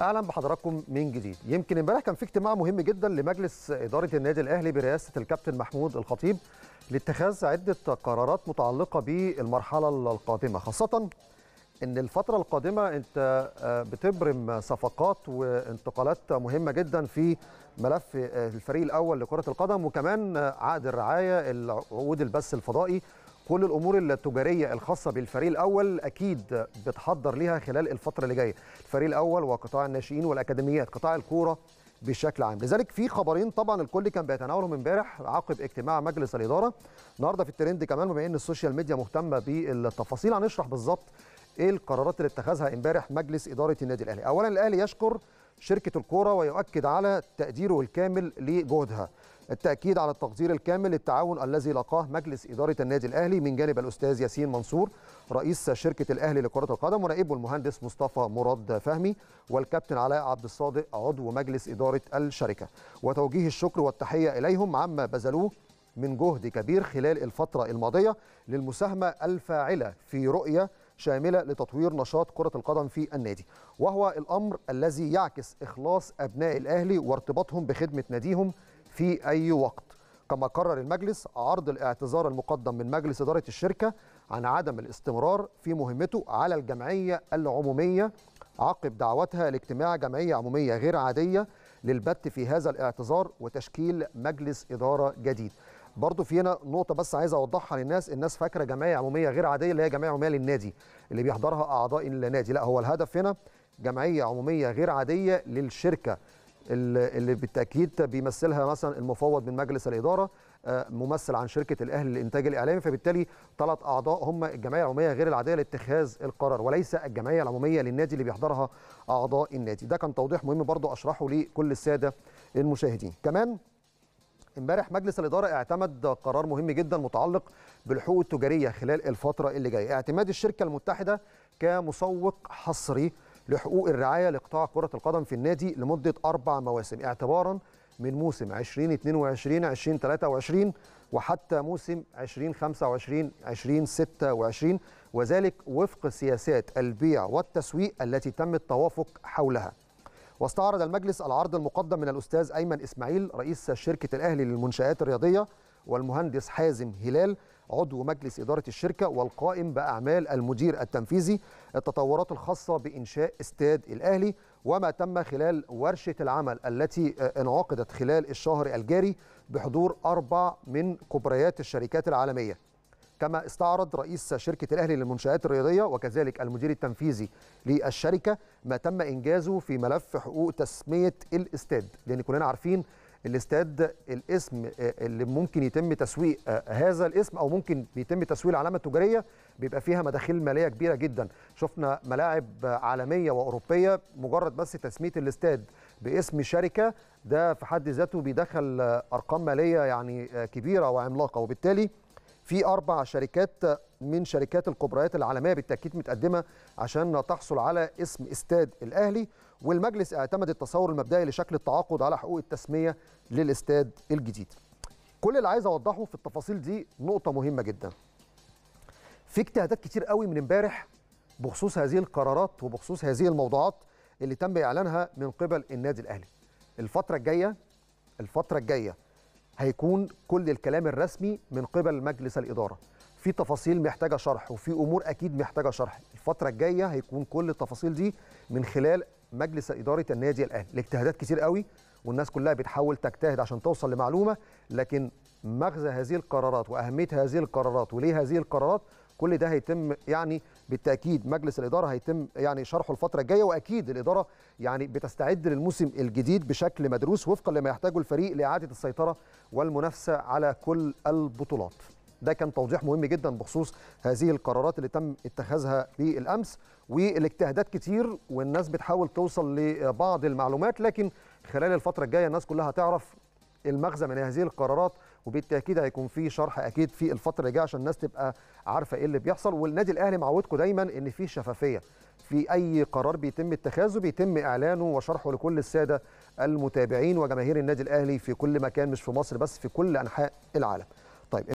اهلا بحضراتكم من جديد يمكن امبارح كان في اجتماع مهم جدا لمجلس اداره النادي الاهلي برئاسه الكابتن محمود الخطيب لاتخاذ عده قرارات متعلقه بالمرحله القادمه خاصه ان الفتره القادمه انت آه، بتبرم صفقات وانتقالات مهمه جدا في ملف آه، الفريق الاول لكره القدم وكمان آه، عقد الرعايه العقود البث الفضائي كل الامور التجاريه الخاصه بالفريق الاول اكيد بتحضر ليها خلال الفتره اللي جايه الفريق الاول وقطاع الناشئين والاكاديميات قطاع الكوره بشكل عام لذلك في خبرين طبعا الكل كان بيتناولهم امبارح عقب اجتماع مجلس الاداره النهارده في الترند كمان بما ان السوشيال ميديا مهتمه بالتفاصيل هنشرح بالظبط ايه القرارات اللي اتخذها امبارح مجلس اداره النادي الاهلي اولا الاهلي يشكر شركه الكوره ويؤكد على تقديره الكامل لجهدها التأكيد على التقدير الكامل للتعاون الذي لقاه مجلس إدارة النادي الأهلي من جانب الأستاذ ياسين منصور رئيس شركة الأهلي لكرة القدم ونائبه المهندس مصطفى مراد فهمي والكابتن علاء عبد الصادق عضو مجلس إدارة الشركة وتوجيه الشكر والتحية إليهم عما بذلوه من جهد كبير خلال الفترة الماضية للمساهمة الفاعلة في رؤية شاملة لتطوير نشاط كرة القدم في النادي وهو الأمر الذي يعكس إخلاص أبناء الأهلي وارتباطهم بخدمة ناديهم في أي وقت كما قرر المجلس عرض الاعتذار المقدم من مجلس إدارة الشركة عن عدم الاستمرار في مهمته على الجمعية العمومية عقب دعوتها لاجتماع جمعية عمومية غير عادية للبت في هذا الاعتذار وتشكيل مجلس إدارة جديد برضه في هنا نقطه بس عايز اوضحها للناس الناس فاكره جمعيه عموميه غير عاديه اللي هي جمعيه عموميه للنادي اللي بيحضرها اعضاء النادي لا هو الهدف هنا جمعيه عموميه غير عاديه للشركه اللي بالتاكيد بيمثلها مثلا المفوض من مجلس الاداره آه، ممثل عن شركه الاهلي للانتاج الاعلامي فبالتالي ثلاث اعضاء هم الجمعيه العموميه غير العاديه لاتخاذ القرار وليس الجمعيه العموميه للنادي اللي بيحضرها اعضاء النادي ده كان توضيح مهم برضو اشرحه لكل الساده المشاهدين كمان امبارح مجلس الاداره اعتمد قرار مهم جدا متعلق بالحقوق التجاريه خلال الفتره اللي جايه اعتماد الشركه المتحده كمسوق حصري لحقوق الرعايه لقطاع كره القدم في النادي لمده اربع مواسم اعتبارا من موسم 2022 2023 وحتى موسم 2025 2026 وذلك وفق سياسات البيع والتسويق التي تم التوافق حولها واستعرض المجلس العرض المقدم من الاستاذ ايمن اسماعيل رئيس شركه الاهلي للمنشات الرياضيه والمهندس حازم هلال عضو مجلس إدارة الشركة والقائم بأعمال المدير التنفيذي التطورات الخاصة بإنشاء استاد الأهلي وما تم خلال ورشة العمل التي آه، انعقدت خلال الشهر الجاري بحضور أربع من كبريات الشركات العالمية كما استعرض رئيس شركة الأهلي للمنشآت الرياضية وكذلك المدير التنفيذي للشركة ما تم إنجازه في ملف حقوق تسمية الاستاد لأن كلنا عارفين الاستاد الاسم آه، اللي ممكن يتم تسويق آه، هذا الاسم او ممكن يتم تسويق العلامه التجاريه بيبقى فيها مداخيل ماليه كبيره جدا شفنا ملاعب عالميه واوروبيه مجرد بس تسميه الاستاد باسم شركه ده في حد ذاته بيدخل ارقام ماليه يعني آه، كبيره وعملاقه وبالتالي في اربع شركات من شركات الكبريات العالميه بالتاكيد متقدمه عشان تحصل على اسم استاد الاهلي والمجلس اعتمد التصور المبدئي لشكل التعاقد على حقوق التسميه للاستاد الجديد. كل اللي عايز اوضحه في التفاصيل دي نقطه مهمه جدا. في اجتهادات كتير قوي من امبارح بخصوص هذه القرارات وبخصوص هذه الموضوعات اللي تم اعلانها من قبل النادي الاهلي. الفتره الجايه الفتره الجايه هيكون كل الكلام الرسمي من قبل مجلس الاداره. في تفاصيل محتاجه شرح وفي امور اكيد محتاجه شرح الفتره الجايه هيكون كل التفاصيل دي من خلال مجلس اداره النادي الاهلي الاجتهادات كتير قوي والناس كلها بتحاول تجتهد عشان توصل لمعلومه لكن مغزى هذه القرارات واهميه هذه القرارات وليه هذه القرارات كل ده هيتم يعني بالتاكيد مجلس الاداره هيتم يعني شرحه الفتره الجايه واكيد الاداره يعني بتستعد للموسم الجديد بشكل مدروس وفقا لما يحتاجه الفريق لاعاده السيطره والمنافسه على كل البطولات ده كان توضيح مهم جدا بخصوص هذه القرارات اللي تم اتخاذها بالامس والاجتهادات كتير والناس بتحاول توصل لبعض المعلومات لكن خلال الفتره الجايه الناس كلها هتعرف المغزى من هذه القرارات وبالتاكيد هيكون في شرح اكيد في الفتره الجايه عشان الناس تبقى عارفه ايه اللي بيحصل والنادي الاهلي معودكم دايما ان في شفافيه في اي قرار بيتم اتخاذه بيتم اعلانه وشرحه لكل الساده المتابعين وجماهير النادي الاهلي في كل مكان مش في مصر بس في كل انحاء العالم طيب